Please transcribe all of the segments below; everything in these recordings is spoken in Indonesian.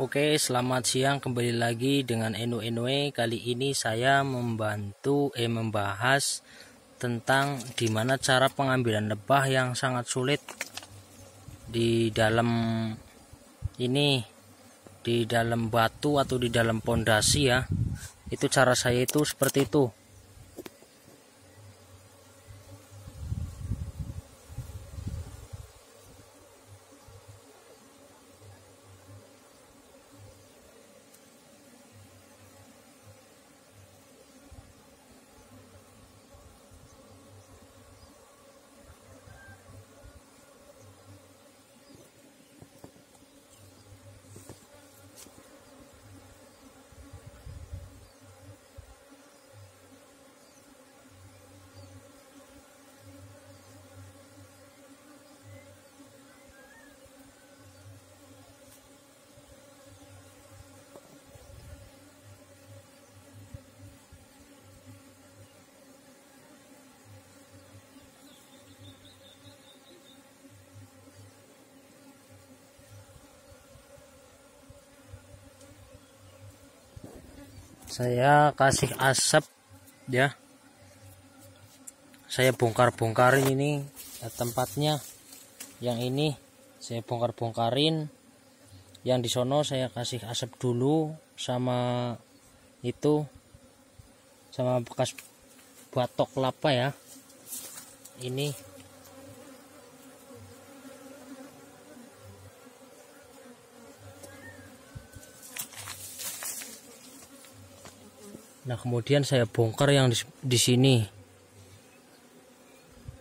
Oke, selamat siang kembali lagi dengan Eno Enoe. Kali ini saya membantu eh membahas tentang dimana cara pengambilan lebah yang sangat sulit di dalam ini di dalam batu atau di dalam pondasi ya. Itu cara saya itu seperti itu. saya kasih asap ya saya bongkar-bongkarin ini ya, tempatnya yang ini saya bongkar-bongkarin yang di sono saya kasih asap dulu sama itu sama bekas batok kelapa ya ini Nah, kemudian saya bongkar yang di, di sini.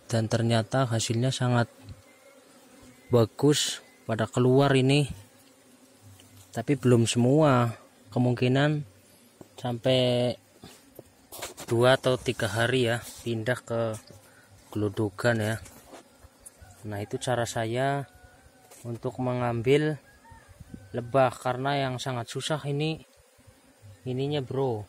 Dan ternyata hasilnya sangat bagus pada keluar ini. Tapi belum semua. Kemungkinan sampai dua atau tiga hari ya pindah ke geludukan ya. Nah, itu cara saya untuk mengambil lebah karena yang sangat susah ini ininya, Bro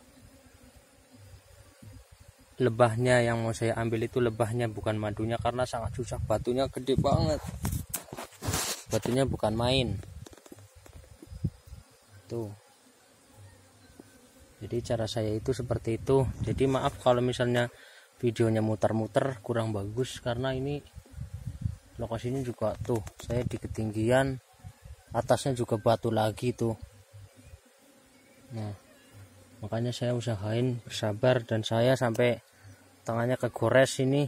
lebahnya yang mau saya ambil itu lebahnya bukan madunya karena sangat susah batunya gede banget batunya bukan main tuh jadi cara saya itu seperti itu jadi maaf kalau misalnya videonya muter-muter kurang bagus karena ini lokasinya juga tuh saya di ketinggian atasnya juga batu lagi tuh nah makanya saya usahain bersabar dan saya sampai tangannya kegores ini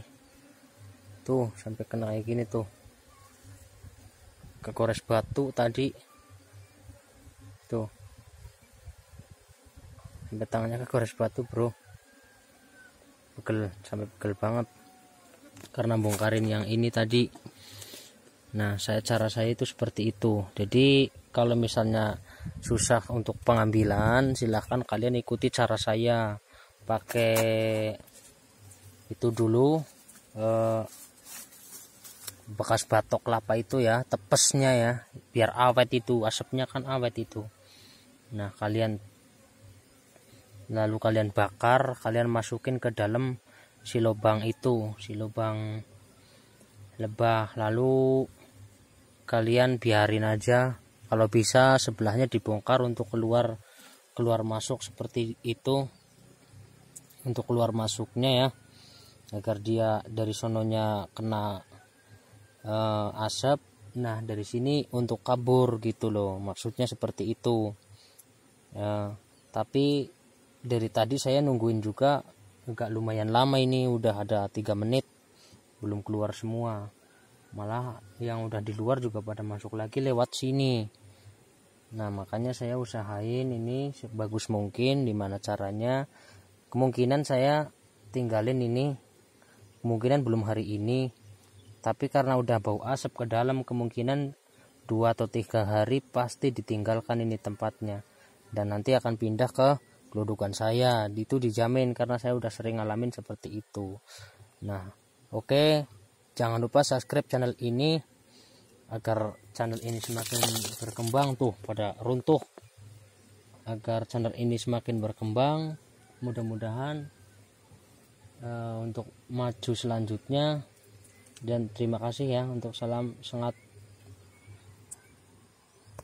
tuh sampai kena kayak gini tuh kegores batu tadi tuh sampai tangannya kegores batu bro pegel sampai pegel banget karena bongkarin yang ini tadi nah saya cara saya itu seperti itu jadi kalau misalnya susah untuk pengambilan silahkan kalian ikuti cara saya pakai itu dulu eh, bekas batok kelapa itu ya tepesnya ya biar awet itu asapnya kan awet itu nah kalian lalu kalian bakar kalian masukin ke dalam si lubang itu si lubang lebah lalu kalian biarin aja kalau bisa sebelahnya dibongkar untuk keluar keluar masuk seperti itu untuk keluar masuknya ya agar dia dari sononya kena uh, asap nah dari sini untuk kabur gitu loh maksudnya seperti itu uh, tapi dari tadi saya nungguin juga agak lumayan lama ini udah ada tiga menit belum keluar semua malah yang udah di luar juga pada masuk lagi lewat sini nah makanya saya usahain ini sebagus mungkin dimana caranya kemungkinan saya tinggalin ini kemungkinan belum hari ini tapi karena udah bau asap ke dalam kemungkinan dua atau tiga hari pasti ditinggalkan ini tempatnya dan nanti akan pindah ke kedudukan saya itu dijamin karena saya udah sering ngalamin seperti itu nah oke okay. jangan lupa subscribe channel ini agar channel ini semakin berkembang tuh pada runtuh agar channel ini semakin berkembang mudah-mudahan Eh, untuk maju selanjutnya dan terima kasih ya untuk salam sangat